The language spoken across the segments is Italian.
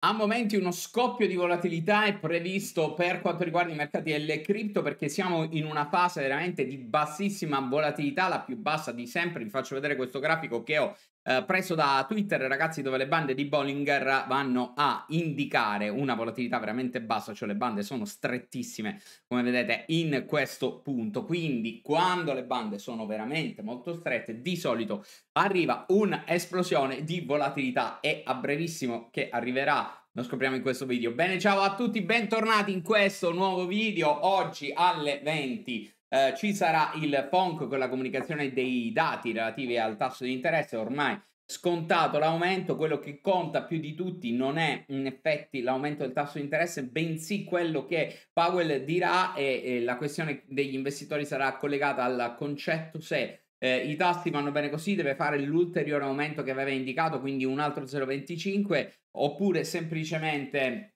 A momenti uno scoppio di volatilità è previsto per quanto riguarda i mercati delle cripto perché siamo in una fase veramente di bassissima volatilità, la più bassa di sempre. Vi faccio vedere questo grafico che ho eh, preso da Twitter, ragazzi, dove le bande di Bollinger vanno a indicare una volatilità veramente bassa, cioè le bande sono strettissime, come vedete, in questo punto. Quindi, quando le bande sono veramente molto strette, di solito arriva un'esplosione di volatilità e a brevissimo che arriverà lo scopriamo in questo video. Bene, ciao a tutti, bentornati in questo nuovo video. Oggi alle 20 eh, ci sarà il FONC con la comunicazione dei dati relativi al tasso di interesse. Ormai scontato l'aumento, quello che conta più di tutti non è in effetti l'aumento del tasso di interesse, bensì quello che Powell dirà e, e la questione degli investitori sarà collegata al concetto se eh, I tassi vanno bene così, deve fare l'ulteriore aumento che aveva indicato, quindi un altro 0,25, oppure semplicemente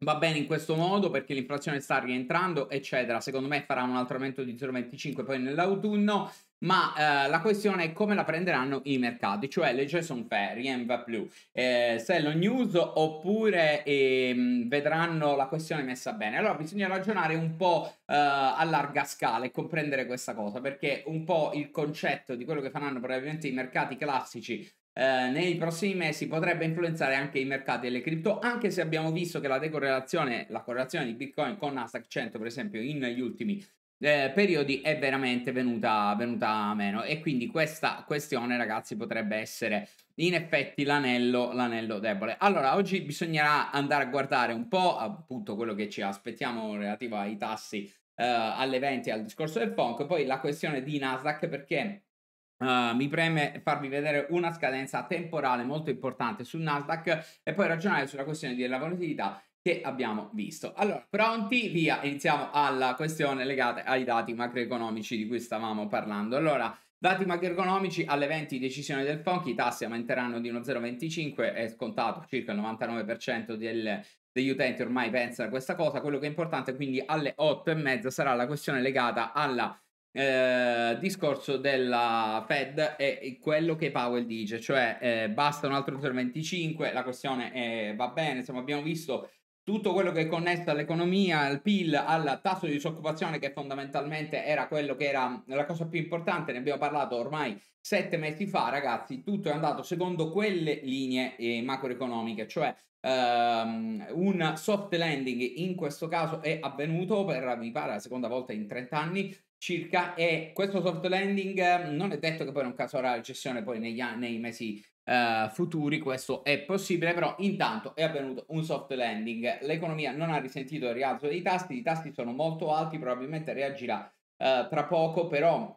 va bene in questo modo perché l'inflazione sta rientrando, eccetera. Secondo me farà un altro aumento di 0,25 poi nell'autunno ma eh, la questione è come la prenderanno i mercati, cioè le Jason Fair, rien va più, eh, se lo news oppure eh, vedranno la questione messa bene. Allora bisogna ragionare un po' eh, a larga scala e comprendere questa cosa, perché un po' il concetto di quello che faranno probabilmente i mercati classici eh, nei prossimi mesi potrebbe influenzare anche i mercati delle cripto, anche se abbiamo visto che la decorrelazione, la correlazione di Bitcoin con Nasdaq 100 per esempio in, gli ultimi, eh, periodi è veramente venuta, venuta meno e quindi questa questione ragazzi potrebbe essere in effetti l'anello, l'anello debole allora oggi bisognerà andare a guardare un po' appunto quello che ci aspettiamo relativo ai tassi eh, alle 20 al discorso del FONC poi la questione di Nasdaq perché Uh, mi preme farvi vedere una scadenza temporale molto importante sul Nasdaq e poi ragionare sulla questione della volatilità che abbiamo visto. Allora, pronti? Via, iniziamo alla questione legata ai dati macroeconomici di cui stavamo parlando. Allora, dati macroeconomici alle 20 decisioni del FONC, i tassi aumenteranno di 1,025, è scontato circa il 99% del, degli utenti ormai pensano a questa cosa, quello che è importante quindi alle 8 e mezza sarà la questione legata al eh, discorso della Fed e quello che Powell dice, cioè eh, basta un altro 0,25, la questione è, eh, va bene, insomma abbiamo visto tutto quello che è connesso all'economia, al PIL, al tasso di disoccupazione che fondamentalmente era quello che era la cosa più importante, ne abbiamo parlato ormai sette mesi fa, ragazzi, tutto è andato secondo quelle linee eh, macroeconomiche, cioè ehm, un soft landing in questo caso è avvenuto per, mi pare, la seconda volta in 30 anni, circa e questo soft landing non è detto che poi non causerà recessione poi negli, nei mesi uh, futuri, questo è possibile, però intanto è avvenuto un soft landing, l'economia non ha risentito il rialzo dei tasti i tasti sono molto alti, probabilmente reagirà uh, tra poco, però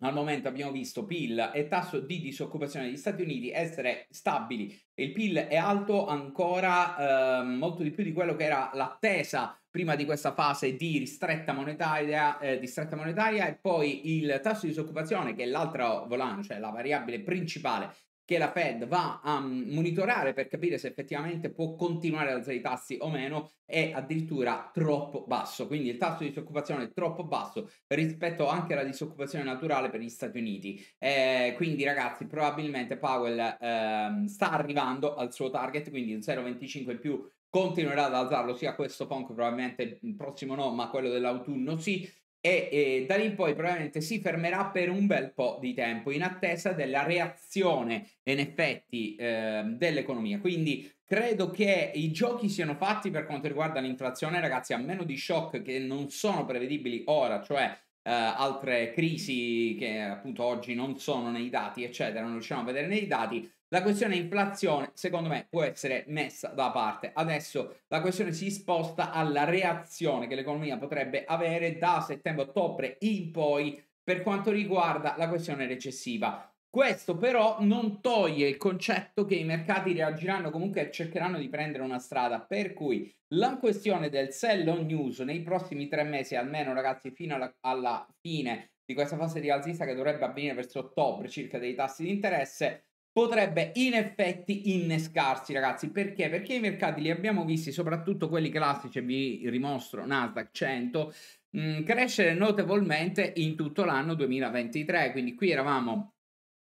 al momento abbiamo visto PIL e tasso di disoccupazione degli Stati Uniti essere stabili. Il PIL è alto ancora eh, molto di più di quello che era l'attesa prima di questa fase di ristretta monetaria, eh, di stretta monetaria e poi il tasso di disoccupazione che è l'altra volante, cioè la variabile principale che la Fed va a mm, monitorare per capire se effettivamente può continuare ad alzare i tassi o meno è addirittura troppo basso, quindi il tasso di disoccupazione è troppo basso rispetto anche alla disoccupazione naturale per gli Stati Uniti. Eh, quindi ragazzi probabilmente Powell eh, sta arrivando al suo target, quindi un 0,25 in più continuerà ad alzarlo sia questo punk probabilmente il prossimo no ma quello dell'autunno sì e, e da lì in poi probabilmente si fermerà per un bel po' di tempo in attesa della reazione in effetti eh, dell'economia quindi credo che i giochi siano fatti per quanto riguarda l'inflazione ragazzi a meno di shock che non sono prevedibili ora cioè eh, altre crisi che appunto oggi non sono nei dati eccetera non riusciamo a vedere nei dati la questione inflazione, secondo me, può essere messa da parte. Adesso la questione si sposta alla reazione che l'economia potrebbe avere da settembre-ottobre in poi per quanto riguarda la questione recessiva. Questo però non toglie il concetto che i mercati reagiranno comunque e cercheranno di prendere una strada, per cui la questione del sell on news nei prossimi tre mesi, almeno ragazzi, fino alla, alla fine di questa fase rialzista che dovrebbe avvenire verso ottobre circa dei tassi di interesse, potrebbe in effetti innescarsi, ragazzi. Perché? Perché i mercati li abbiamo visti, soprattutto quelli classici, vi rimostro Nasdaq 100, mh, mm, crescere notevolmente in tutto l'anno 2023. Quindi qui eravamo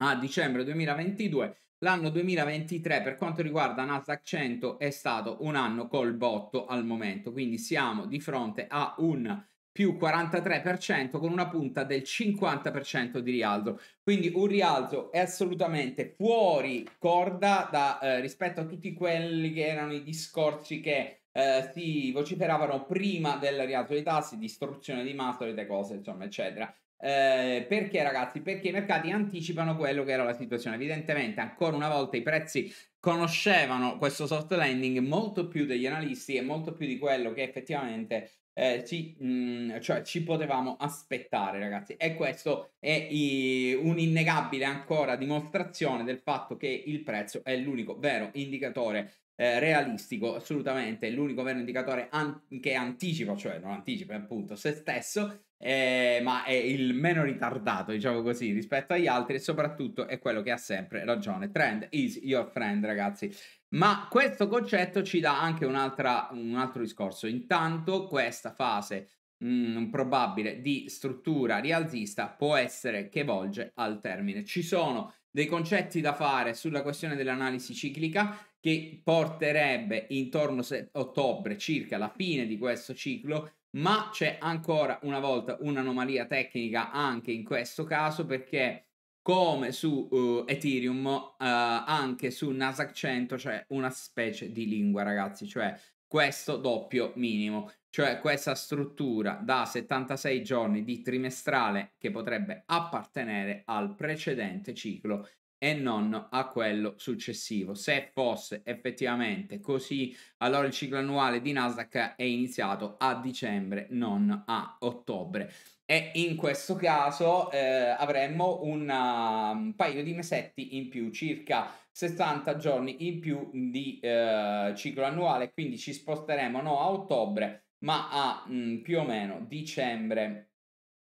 a dicembre 2022. L'anno 2023 per quanto riguarda Nasdaq 100 è stato un anno col botto al momento, quindi siamo di fronte a un più 43% con una punta del 50% di rialzo. Quindi un rialzo è assolutamente fuori corda da, eh, rispetto a tutti quelli che erano i discorsi che eh, si vociferavano prima del rialzo dei tassi, distruzione di massa, delle cose, insomma, eccetera. Eh, perché ragazzi? Perché i mercati anticipano quello che era la situazione. Evidentemente, ancora una volta i prezzi conoscevano questo soft landing molto più degli analisti e molto più di quello che effettivamente eh, ci, mh, mhmm, cioè, ci potevamo aspettare, ragazzi. E questo è i, un'innegabile ancora dimostrazione del fatto che il prezzo è l'unico vero indicatore eh, realistico, assolutamente, l'unico vero indicatore an- che anticipa, cioè non anticipa appunto se stesso, eh, ma è il meno ritardato, diciamo così, rispetto agli altri e soprattutto è quello che ha sempre ragione. Trend is your friend, ragazzi. Ma questo concetto ci dà anche un altro discorso. Intanto questa fase mh, mm, probabile di struttura rialzista può essere che volge al termine. Ci sono dei concetti da fare sulla questione dell'analisi ciclica che porterebbe intorno a ottobre circa la fine di questo ciclo ma c'è ancora una volta un'anomalia tecnica anche in questo caso perché come su uh, Ethereum, uh, anche su Nasdaq 100 c'è cioè una specie di lingua, ragazzi, cioè questo doppio minimo, cioè questa struttura da 76 giorni di trimestrale che potrebbe appartenere al precedente ciclo e non a quello successivo. Se fosse effettivamente così, allora il ciclo annuale di Nasdaq è iniziato a dicembre, non a ottobre. E in questo caso eh, avremmo una, un um, paio di mesetti in più, circa 60 giorni in più di eh, ciclo annuale, quindi ci sposteremo non a ottobre, ma a mh, mm, più o meno dicembre,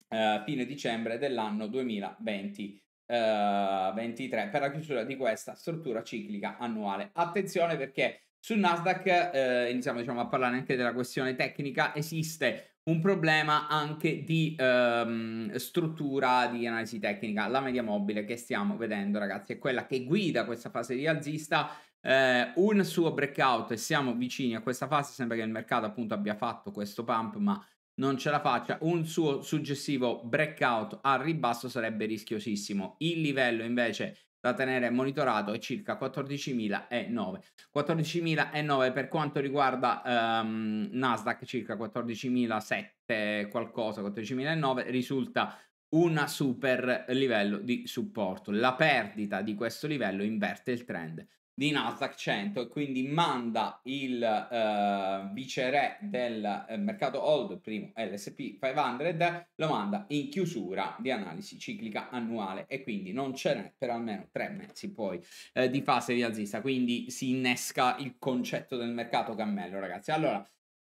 eh, fine dicembre dell'anno 2020. 23 eh, per la chiusura di questa struttura ciclica annuale. Attenzione perché sul Nasdaq, eh, iniziamo diciamo, a parlare anche della questione tecnica, esiste un problema anche di ehm, struttura di analisi tecnica. La media mobile che stiamo vedendo, ragazzi, è quella che guida questa fase di alzista. Eh, un suo breakout e siamo vicini a questa fase. Sembra che il mercato appunto abbia fatto questo pump, ma non ce la faccia. Un suo successivo breakout al ribasso sarebbe rischiosissimo. Il livello invece da tenere monitorato è circa 14.009. 14.009 per quanto riguarda um, Nasdaq, circa 14.007 qualcosa, 14.009, risulta un super livello di supporto. La perdita di questo livello inverte il trend di Nasdaq 100 mm-hmm. e quindi manda il eh, viceré del eh, mercato hold, primo LSP 500, lo manda in chiusura di analisi ciclica annuale e quindi non ce n'è per almeno tre mesi poi eh, di fase rialzista, quindi si innesca il concetto del mercato cammello ragazzi. Allora,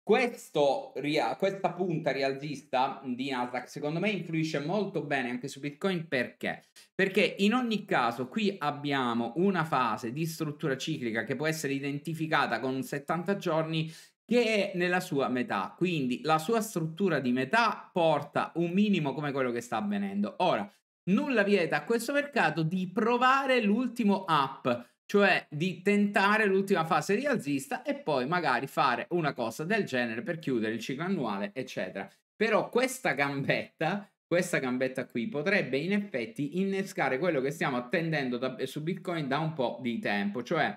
questo, questa punta rialzista di Nasdaq secondo me influisce molto bene anche su Bitcoin perché? Perché in ogni caso qui abbiamo una fase di struttura ciclica che può essere identificata con 70 giorni che è nella sua metà, quindi la sua struttura di metà porta un minimo come quello che sta avvenendo. Ora, nulla vieta a questo mercato di provare l'ultimo up cioè di tentare l'ultima fase rialzista e poi magari fare una cosa del genere per chiudere il ciclo annuale, eccetera. Però questa gambetta, questa gambetta qui potrebbe in effetti innescare quello che stiamo attendendo da, su Bitcoin da un po' di tempo, cioè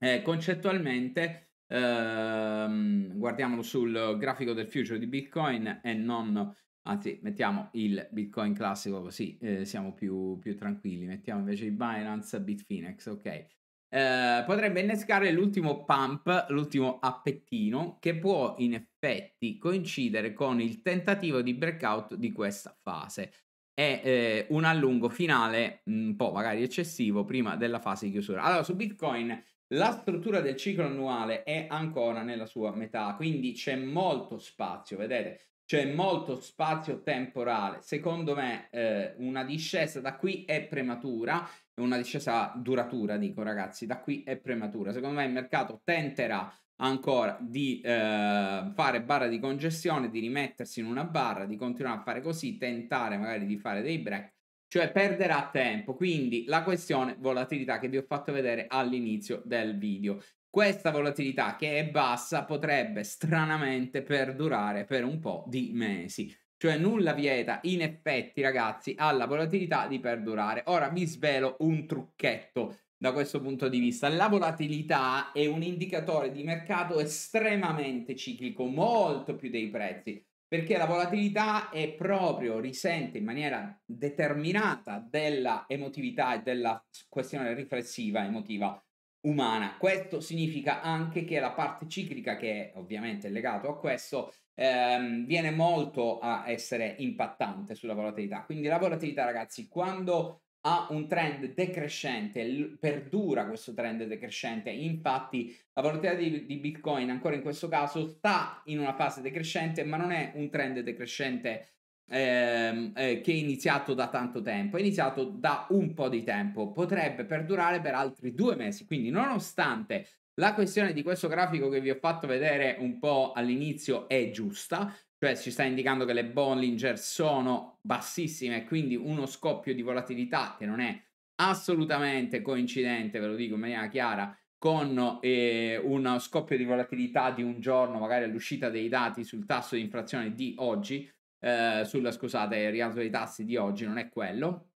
eh, concettualmente ehm, guardiamolo sul grafico del future di Bitcoin e non Anzi, mettiamo il Bitcoin classico così eh, siamo più, più, tranquilli. Mettiamo invece i Binance Bitfinex, ok. Eh, potrebbe innescare l'ultimo pump, l'ultimo appettino, che può in effetti coincidere con il tentativo di breakout di questa fase e eh, un allungo finale mm, un po' magari eccessivo prima della fase di chiusura. Allora, su Bitcoin la struttura del ciclo annuale è ancora nella sua metà, quindi c'è molto spazio, vedete? c'è molto spazio temporale. Secondo me eh, una discesa da qui è prematura, una discesa duratura, dico ragazzi, da qui è prematura. Secondo me il mercato tenterà ancora di eh, fare barra di congestione, di rimettersi in una barra, di continuare a fare così, tentare magari di fare dei break, cioè perderà tempo. Quindi la questione volatilità che vi ho fatto vedere all'inizio del video. Questa volatilità che è bassa potrebbe stranamente perdurare per un po' di mesi. Cioè nulla vieta in effetti ragazzi alla volatilità di perdurare. Ora vi svelo un trucchetto da questo punto di vista. La volatilità è un indicatore di mercato estremamente ciclico, molto più dei prezzi, perché la volatilità è proprio, risente in maniera determinata della emotività e della questione riflessiva emotiva umana. Questo significa anche che la parte ciclica, che è ovviamente legata a questo, ehm, viene molto a essere impattante sulla volatilità. Quindi la volatilità, ragazzi, quando ha un trend decrescente, perdura questo trend decrescente. Infatti, la volatilità di, di, Bitcoin, ancora in questo caso, sta in una fase decrescente, ma non è un trend decrescente ehm, eh, che è iniziato da tanto tempo, è iniziato da un po' di tempo, potrebbe perdurare per altri due mesi, quindi nonostante la questione di questo grafico che vi ho fatto vedere un po' all'inizio è giusta, cioè ci sta indicando che le Bollinger sono bassissime e quindi uno scoppio di volatilità che non è assolutamente coincidente, ve lo dico in maniera chiara, con eh, uno scoppio di volatilità di un giorno, magari all'uscita dei dati sul tasso di inflazione di oggi, eh, sul scusate, rialzo dei tassi di oggi, non è quello,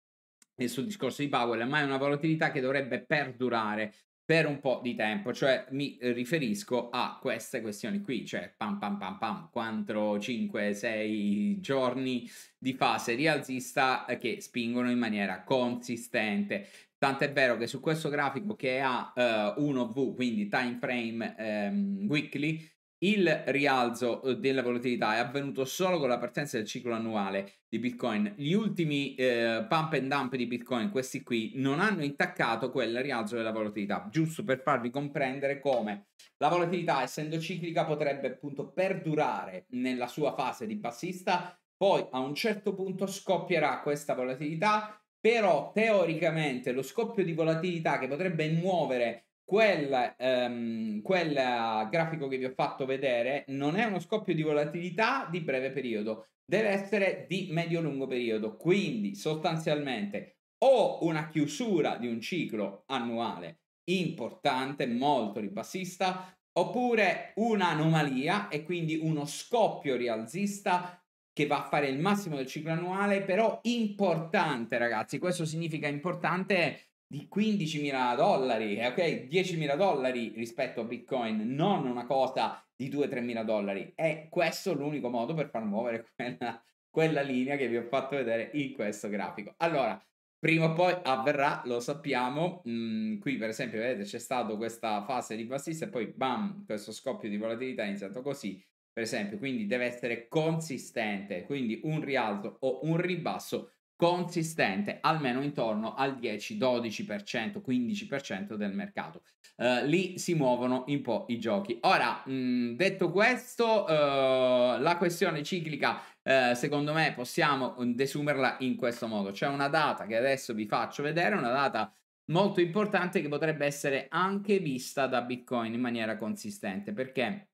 e sul discorso di Powell, ma è una volatilità che dovrebbe perdurare per un po' di tempo, cioè mi riferisco a queste questioni qui, cioè pam pam pam pam, 4, 5, 6 giorni di fase rialzista eh, che spingono in maniera consistente. Tant'è vero che su questo grafico che ha uh, eh, 1V, quindi time frame um, weekly, il rialzo eh, della volatilità è avvenuto solo con la partenza del ciclo annuale di Bitcoin. Gli ultimi eh, pump and dump di Bitcoin, questi qui, non hanno intaccato quel rialzo della volatilità, giusto per farvi comprendere come la volatilità, essendo ciclica, potrebbe appunto perdurare nella sua fase di bassista, poi a un certo punto scoppierà questa volatilità, però teoricamente lo scoppio di volatilità che potrebbe muovere Quel, ehm, quel, grafico che vi ho fatto vedere non è uno scoppio di volatilità di breve periodo, deve essere di medio-lungo periodo. Quindi sostanzialmente o una chiusura di un ciclo annuale importante, molto ribassista, oppure un'anomalia e quindi uno scoppio rialzista che va a fare il massimo del ciclo annuale, però importante ragazzi, questo significa importante di 15.000 dollari, eh, ok? 10.000 dollari rispetto a Bitcoin, non una cosa di 2-3.000 dollari. È questo l'unico modo per far muovere quella, quella linea che vi ho fatto vedere in questo grafico. Allora, prima o poi avverrà, lo sappiamo. Mm, qui, per esempio, vedete c'è stata questa fase di bassista e poi bam, questo scoppio di volatilità è iniziato così. Per esempio, quindi deve essere consistente, quindi un rialzo o un ribasso consistente almeno intorno al 10, 12%, 15% del mercato. Uh, lì si muovono un po' i giochi. Ora, mh, mm, detto questo, uh, la questione ciclica uh, secondo me possiamo mm, desumerla in questo modo. C'è una data che adesso vi faccio vedere, una data molto importante che potrebbe essere anche vista da Bitcoin in maniera consistente perché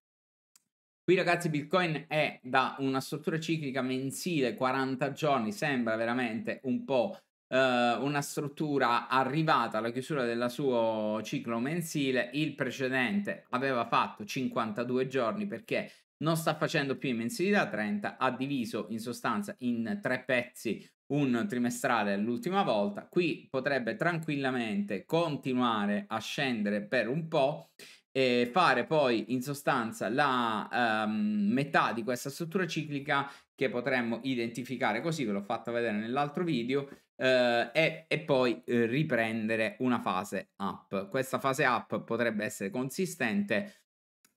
Qui ragazzi Bitcoin è da una struttura ciclica mensile, 40 giorni, sembra veramente un po' eh, una struttura arrivata alla chiusura del suo ciclo mensile. Il precedente aveva fatto 52 giorni perché non sta facendo più i mensili da 30, ha diviso in sostanza in tre pezzi un trimestrale l'ultima volta, qui potrebbe tranquillamente continuare a scendere per un po' e fare poi in sostanza la um, metà di questa struttura ciclica che potremmo identificare così, ve l'ho fatto vedere nell'altro video, eh, e, e, poi eh, riprendere una fase up. Questa fase up potrebbe essere consistente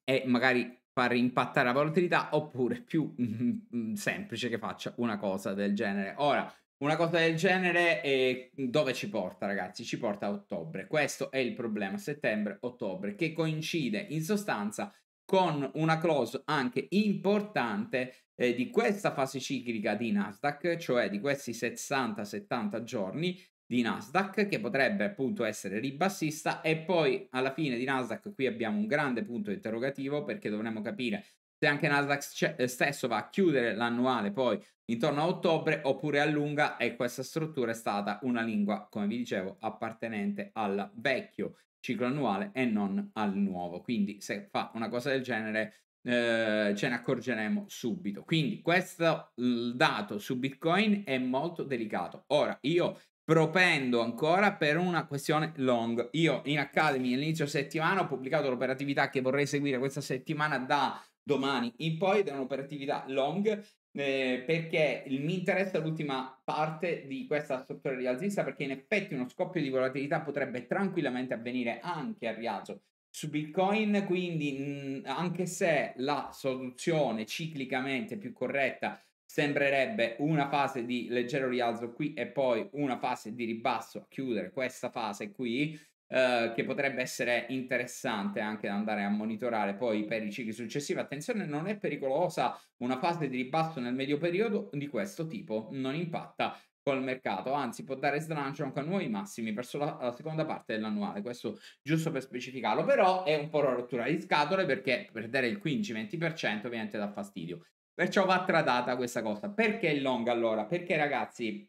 e magari far impattare la volatilità oppure più mm, semplice che faccia una cosa del genere. Ora, una cosa del genere eh, dove ci porta, ragazzi? Ci porta a ottobre. Questo è il problema, settembre-ottobre, che coincide in sostanza con una clause anche importante eh, di questa fase ciclica di Nasdaq, cioè di questi 60-70 giorni di Nasdaq che potrebbe appunto essere ribassista e poi alla fine di Nasdaq qui abbiamo un grande punto interrogativo perché dovremmo capire se anche Nasdaq cioè, stesso va a chiudere l'annuale poi intorno a ottobre oppure allunga e questa struttura è stata una lingua, come vi dicevo, appartenente al vecchio ciclo annuale e non al nuovo. Quindi se fa una cosa del genere eh, ce ne accorgeremo subito. Quindi questo dato su Bitcoin è molto delicato. Ora io propendo ancora per una questione long. Io in Academy all'inizio settimana ho pubblicato l'operatività che vorrei seguire questa settimana da domani in poi ed è un'operatività long eh, perché mi interessa l'ultima parte di questa struttura rialzista perché in effetti uno scoppio di volatilità potrebbe tranquillamente avvenire anche a rialzo su Bitcoin, quindi mh, anche se la soluzione ciclicamente più corretta sembrerebbe una fase di leggero rialzo qui e poi una fase di ribasso a chiudere questa fase qui, eh, che potrebbe essere interessante anche da andare a monitorare poi per i cicli successivi. Attenzione, non è pericolosa una fase di ribasso nel medio periodo di questo tipo, non impatta col mercato, anzi può dare slancio anche a nuovi massimi verso la, la, seconda parte dell'annuale, questo giusto per specificarlo, però è un po' la rottura di scatole perché perdere il 15-20% ovviamente dà fastidio. Perciò va tradata questa cosa. Perché il long allora? Perché ragazzi,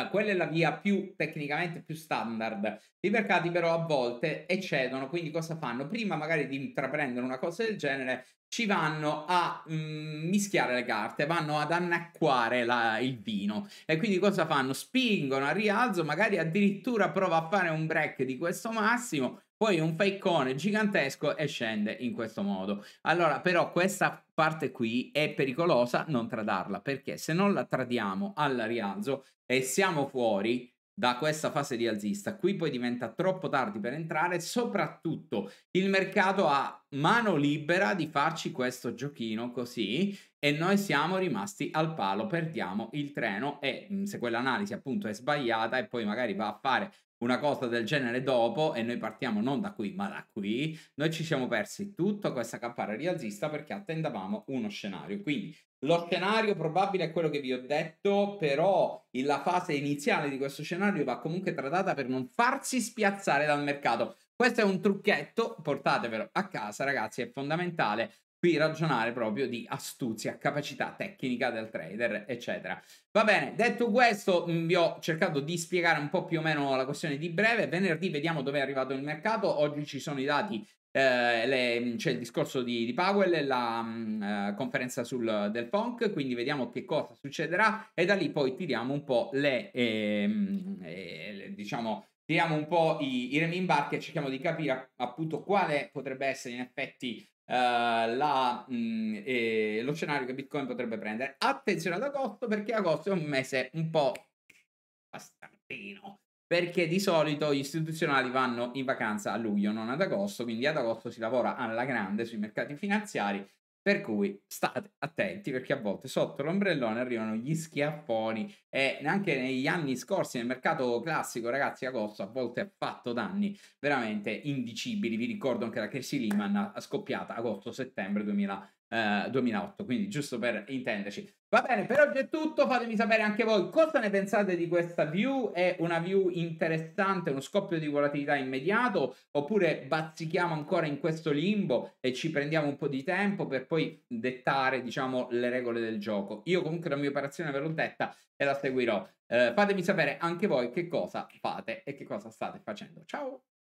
eh, quella è la via più tecnicamente più standard. I mercati però a volte eccedono, quindi cosa fanno? Prima magari di intraprendere una cosa del genere ci vanno a mm, mischiare le carte, vanno ad annacquare la, il vino e quindi cosa fanno? Spingono a rialzo, magari addirittura prova a fare un break di questo massimo, poi un fakeone gigantesco e scende in questo modo. Allora, però questa parte qui è pericolosa non tradarla, perché se non la tradiamo al rialzo e siamo fuori da questa fase rialzista, qui poi diventa troppo tardi per entrare, soprattutto il mercato ha mano libera di farci questo giochino così e noi siamo rimasti al palo, perdiamo il treno e se quell'analisi appunto è sbagliata e poi magari va a fare una cosa del genere dopo e noi partiamo non da qui ma da qui, noi ci siamo persi tutta questa campana rialzista perché attendavamo uno scenario. Quindi lo scenario probabile è quello che vi ho detto, però la fase iniziale di questo scenario va comunque trattata per non farsi spiazzare dal mercato. Questo è un trucchetto, portatevelo a casa ragazzi, è fondamentale qui ragionare proprio di astuzia, capacità tecnica del trader, eccetera. Va bene, detto questo, mm, vi ho cercato di spiegare un po' più o meno la questione di breve. Venerdì vediamo dove è arrivato il mercato. Oggi ci sono i dati eh, le, mm, c'è il discorso di, di Powell, la mh, mm, eh, conferenza sul, del Funk, quindi vediamo che cosa succederà e da lì poi tiriamo un po' le, ehm, eh, le diciamo, tiriamo un po' i, i remi in barca e cerchiamo di capire appunto quale potrebbe essere in effetti Uh, la, mh, mm, eh, lo scenario che Bitcoin potrebbe prendere. Attenzione ad agosto perché agosto è un mese un po' bastardino perché di solito gli istituzionali vanno in vacanza a luglio, non ad agosto, quindi ad agosto si lavora alla grande sui mercati finanziari per cui state attenti perché a volte sotto l'ombrellone arrivano gli schiaffoni e anche negli anni scorsi nel mercato classico, ragazzi, agosto a volte ha fatto danni veramente indicibili. Vi ricordo anche la crisi Lehman scoppiata agosto-settembre 2000. 2008, eh, quindi giusto per intenderci. Va bene, per oggi è tutto, fatemi sapere anche voi cosa ne pensate di questa view, è una view interessante, uno scoppio di volatilità immediato, oppure bazzichiamo ancora in questo limbo e ci prendiamo un po' di tempo per poi dettare, diciamo, le regole del gioco. Io comunque la mia operazione ve l'ho detta e la seguirò. Eh, fatemi sapere anche voi che cosa fate e che cosa state facendo. Ciao!